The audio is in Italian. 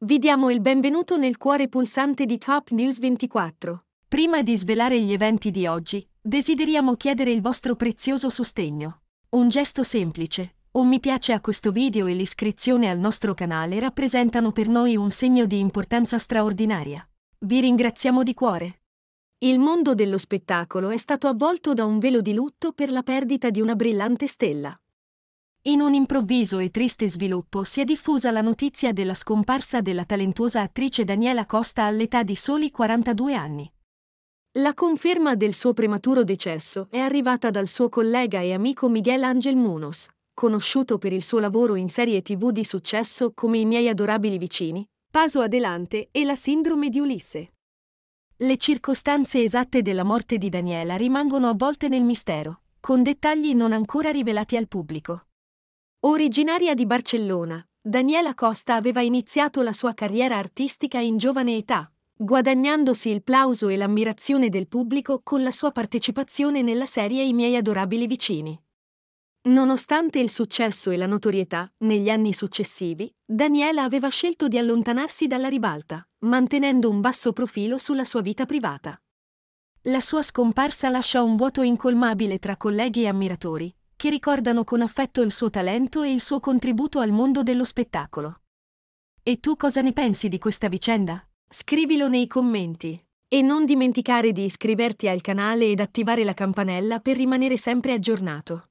Vi diamo il benvenuto nel cuore pulsante di Top News 24. Prima di svelare gli eventi di oggi, desideriamo chiedere il vostro prezioso sostegno. Un gesto semplice, un mi piace a questo video e l'iscrizione al nostro canale rappresentano per noi un segno di importanza straordinaria. Vi ringraziamo di cuore. Il mondo dello spettacolo è stato avvolto da un velo di lutto per la perdita di una brillante stella. In un improvviso e triste sviluppo si è diffusa la notizia della scomparsa della talentuosa attrice Daniela Costa all'età di soli 42 anni. La conferma del suo prematuro decesso è arrivata dal suo collega e amico Miguel Angel Munos, conosciuto per il suo lavoro in serie tv di successo come I miei adorabili vicini, Paso Adelante e La sindrome di Ulisse. Le circostanze esatte della morte di Daniela rimangono avvolte nel mistero, con dettagli non ancora rivelati al pubblico. Originaria di Barcellona, Daniela Costa aveva iniziato la sua carriera artistica in giovane età, guadagnandosi il plauso e l'ammirazione del pubblico con la sua partecipazione nella serie I miei adorabili vicini. Nonostante il successo e la notorietà, negli anni successivi, Daniela aveva scelto di allontanarsi dalla ribalta, mantenendo un basso profilo sulla sua vita privata. La sua scomparsa lasciò un vuoto incolmabile tra colleghi e ammiratori, che ricordano con affetto il suo talento e il suo contributo al mondo dello spettacolo. E tu cosa ne pensi di questa vicenda? Scrivilo nei commenti. E non dimenticare di iscriverti al canale ed attivare la campanella per rimanere sempre aggiornato.